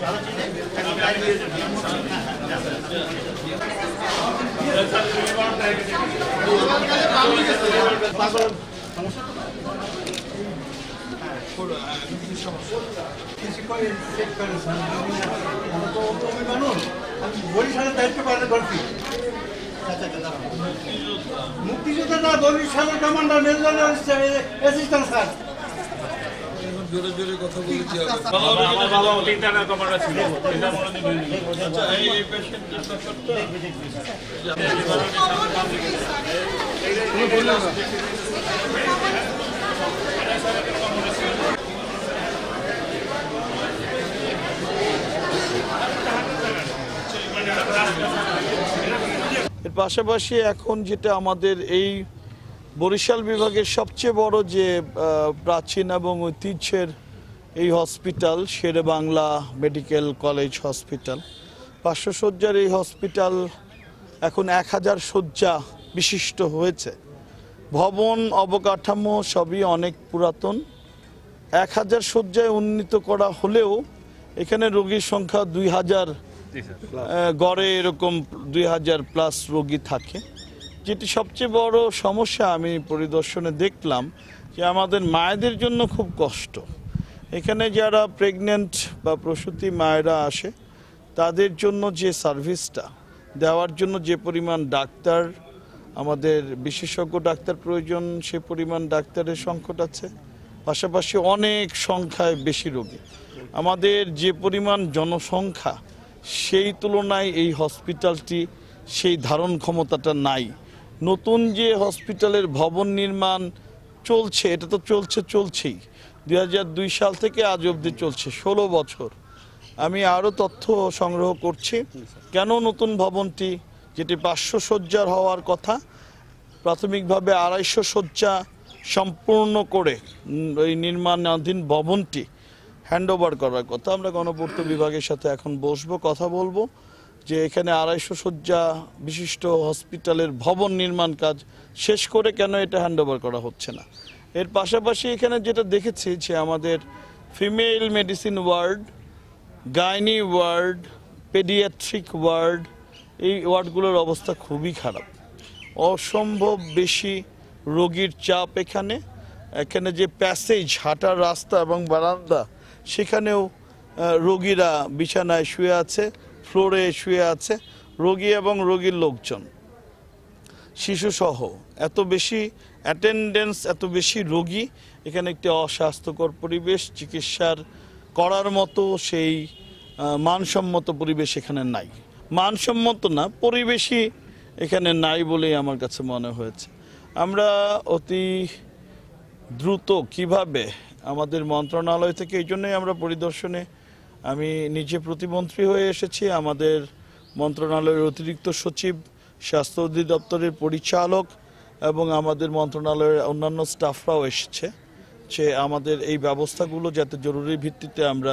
বরিশালের দায়িত্ব পালন করছি মুক্তিযোদ্ধা বরিশালের কমান্ডার মেজর অ্যাসিস্ট্যান্ট স্যার জোরে জোরে কথা হবে আচ্ছা, আচ্ছা, আচ্ছা। এর পাশাপাশি এখন যেটা আমাদের এই বরিশাল বিভাগের সবচেয়ে বড় যে প্রাচীন এবং ঐতিহ্যের এই hospital Sher-e Bangla medical college hospital পাঁচশো শয্যার এই হসপিটাল এখন এক হাজার শয্যা বিশিষ্ট হয়েছে ভবন অবকাঠামো সবই অনেক পুরাতন এক হাজার শয্যায় উন্নীত করা হলেও এখানে রোগীর সংখ্যা দুই হাজার গড়ে এরকম দুই হাজার প্লাস রোগী থাকে যেটি সবচেয়ে বড় সমস্যা আমি পরিদর্শনে দেখলাম যে আমাদের মায়েদের জন্য খুব কষ্ট এখানে যারা প্রেগনেন্ট বা প্রসূতি মায়েরা আসে তাদের জন্য যে সার্ভিসটা দেওয়ার জন্য যে পরিমাণ ডাক্তার আমাদের বিশেষজ্ঞ ডাক্তার প্রয়োজন সে পরিমাণ ডাক্তারের সংকট আছে পাশাপাশি অনেক সংখ্যায় বেশি রোগী আমাদের যে পরিমাণ জনসংখ্যা সেই তুলনায় এই হসপিটালটি সেই ধারণ ক্ষমতাটা নাই নতুন যে হসপিটালের ভবন নির্মাণ চলছে এটা তো চলছে চলছেই দুই সাল থেকে আজ অবধি চলছে ১৬ বছর আমি আরও তথ্য সংগ্রহ করছি কেন নতুন ভবনটি যেটি পাঁচশো শয্যার হওয়ার কথা প্রাথমিকভাবে আড়াইশো শয্যা সম্পূর্ণ করে এই নির্মাণাধীন ভবনটি হ্যান্ডওভার করার কথা আমরা গণপূর্ত বিভাগের সাথে এখন বসবো কথা বলবো যে এখানে আড়াইশো শয্যা বিশিষ্ট হসপিটালের ভবন নির্মাণ কাজ শেষ করে কেন এটা হ্যান্ডওভার করা হচ্ছে না এর পাশাপাশি এখানে যেটা দেখেছি যে আমাদের female medicine ward gynae ward paediatric ward এই ওয়ার্ডগুলোর অবস্থা খুবই খারাপ অসম্ভব বেশি রোগীর চাপ এখানে এখানে যে প্যাসেজ হাঁটার রাস্তা এবং বারান্দা সেখানেও রোগীরা বিছানায় শুয়ে আছে ফ্লোরে শুয়ে আছে রোগী এবং রোগীর লোকজন শিশুসহ এত বেশি অ্যাটেন্ডেন্স এত বেশি রোগী এখানে একটি অস্বাস্থ্যকর পরিবেশ চিকিৎসার করার মতো সেই মানসম্মত পরিবেশ এখানে নাই মানসম্মত না পরিবেশই এখানে নাই বলেই আমার কাছে মনে হয়েছে আমরা অতি দ্রুত কিভাবে আমাদের মন্ত্রণালয় থেকে এই জন্যই আমরা পরিদর্শনে আমি নিজে প্রতিমন্ত্রী হয়ে এসেছি আমাদের মন্ত্রণালয়ের অতিরিক্ত সচিব স্বাস্থ্য অধিদপ্তরের পরিচালক এবং আমাদের মন্ত্রণালয়ের অন্যান্য স্টাফরাও এসেছে যে আমাদের এই ব্যবস্থাগুলো যাতে জরুরি ভিত্তিতে আমরা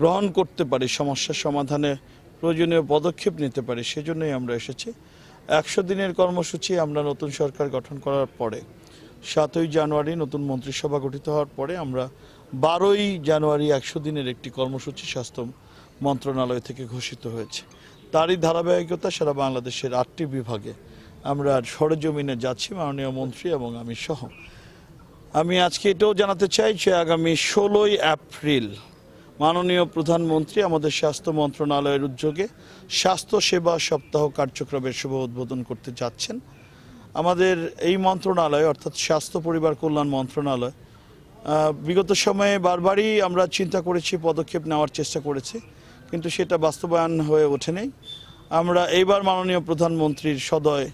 গ্রহণ করতে পারি সমস্যার সমাধানে প্রয়োজনীয় পদক্ষেপ নিতে পারি সেজন্যই আমরা এসেছি একশো দিনের কর্মসূচি আমরা নতুন সরকার গঠন করার পরে সাতই জানুয়ারি নতুন মন্ত্রিসভা গঠিত হওয়ার পরে আমরা বারোই জানুয়ারি একশো দিনের একটি কর্মসূচি স্বাস্থ্য মন্ত্রণালয় থেকে ঘোষিত হয়েছে তারই ধারাবাহিকতা সারা বাংলাদেশের আটটি বিভাগে আমরা সরেজমিনে যাচ্ছি মাননীয় মন্ত্রী এবং আমি সহ আমি আজকে এটাও জানাতে চাই যে আগামী ষোলোই এপ্রিল মাননীয় প্রধানমন্ত্রী আমাদের স্বাস্থ্য মন্ত্রণালয়ের উদ্যোগে স্বাস্থ্য সেবা সপ্তাহ কার্যক্রমের শুভ উদ্বোধন করতে যাচ্ছেন আমাদের এই মন্ত্রণালয় অর্থাৎ স্বাস্থ্য পরিবার কল্যাণ মন্ত্রণালয় বিগত সময়ে বারবারই আমরা চিন্তা করেছি পদক্ষেপ নেওয়ার চেষ্টা করেছি কিন্তু সেটা বাস্তবায়ন হয়ে ওঠেনি আমরা এইবার মাননীয় প্রধানমন্ত্রীর সদয়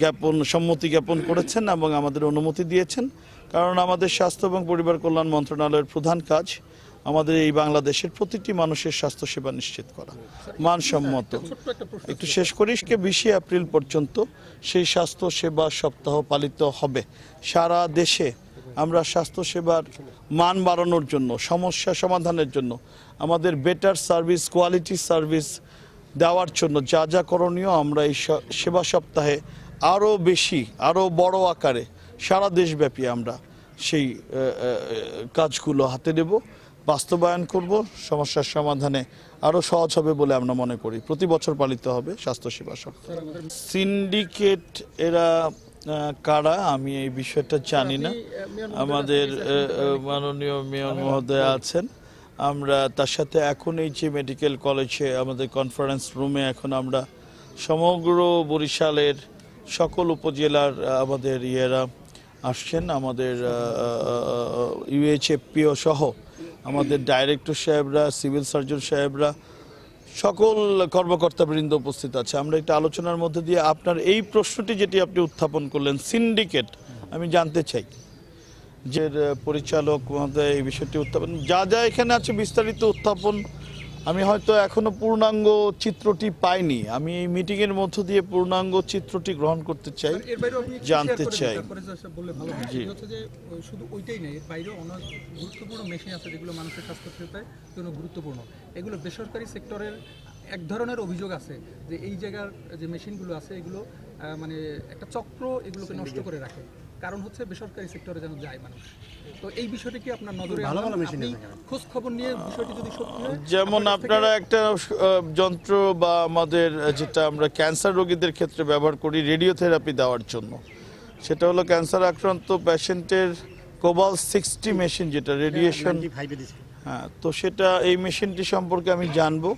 জ্ঞাপন সম্মতি জ্ঞাপন করেছেন এবং আমাদের অনুমতি দিয়েছেন কারণ আমাদের স্বাস্থ্য এবং পরিবার কল্যাণ মন্ত্রণালয়ের প্রধান কাজ আমাদের এই বাংলাদেশের প্রতিটি মানুষের স্বাস্থ্যসেবা নিশ্চিত করা মানসম্মত একটু শেষ করি বিশে এপ্রিল পর্যন্ত সেই স্বাস্থ্য সেবা সপ্তাহ পালিত হবে সারা দেশে আমরা স্বাস্থ্যসেবার মান বাড়ানোর জন্য সমস্যা সমাধানের জন্য আমাদের বেটার সার্ভিস কোয়ালিটি সার্ভিস দেওয়ার জন্য যা যা করণীয় আমরা এই সেবা সপ্তাহে আরও বেশি আরও বড় আকারে সারা দেশব্যাপী আমরা সেই কাজগুলো হাতে নেব বাস্তবায়ন করব সমস্যার সমাধানে আরও সহজ হবে বলে আমরা মনে করি প্রতি বছর পালিত হবে স্বাস্থ্যসেবা সপ্তাহ সিন্ডিকেট এরা কারা আমি এই বিষয়টা জানি না আমাদের মাননীয় মেয়র মহোদয় আছেন আমরা তার সাথে এখন এই যে মেডিকেল কলেজে আমাদের কনফারেন্স রুমে এখন আমরা সমগ্র বরিশালের সকল উপজেলার আমাদের ইয়েরা আসছেন আমাদের ইউএচএফপিও সহ আমাদের ডাইরেক্টর সাহেবরা সিভিল সার্জন সাহেবরা সকল কর্মকর্তাবৃন্দ উপস্থিত আছে আমরা একটা আলোচনার মধ্যে দিয়ে আপনার এই প্রশ্নটি যেটি আপনি উত্থাপন করলেন সিন্ডিকেট আমি জানতে চাই যে পরিচালক মহোদয় এই বিষয়টি উত্থাপন যা যা এখানে আছে বিস্তারিত উত্থাপন আমি হয়তো এখনো পূর্ণাঙ্গ চিত্রটি পাইনি আমি এই মিটিংয়ের মধ্য দিয়ে পূর্ণাঙ্গ চিত্রটি গ্রহণ করতে চাই জানতে চাই শুধু ওইটাই এর বাইরেও গুরুত্বপূর্ণ মেশিন আছে যেগুলো মানুষের স্বাস্থ্য ক্ষেত্রে গুরুত্বপূর্ণ এগুলো বেসরকারি সেক্টরের এক ধরনের অভিযোগ আছে যে এই জায়গার যে মেশিনগুলো আছে এগুলো মানে একটা চক্র এগুলোকে নষ্ট করে রাখে কারণ হচ্ছে বেসরকারি সেক্টরে যেন যায় মানুষ তো এই বিষয়টি কি আপনার নজরে ভালো ভালো মেশিন খোঁজ খবর নিয়ে বিষয়টি যদি সত্যি যেমন আপনারা একটা যন্ত্র বা আমাদের যেটা আমরা ক্যান্সার রোগীদের ক্ষেত্রে ব্যবহার করি রেডিওথেরাপি দেওয়ার জন্য সেটা হলো ক্যান্সার আক্রান্ত পেশেন্টের কোবাল সিক্সটি মেশিন যেটা হ্যাঁ, রেডিয়েশন হ্যাঁ তো সেটা এই মেশিনটি সম্পর্কে আমি জানবো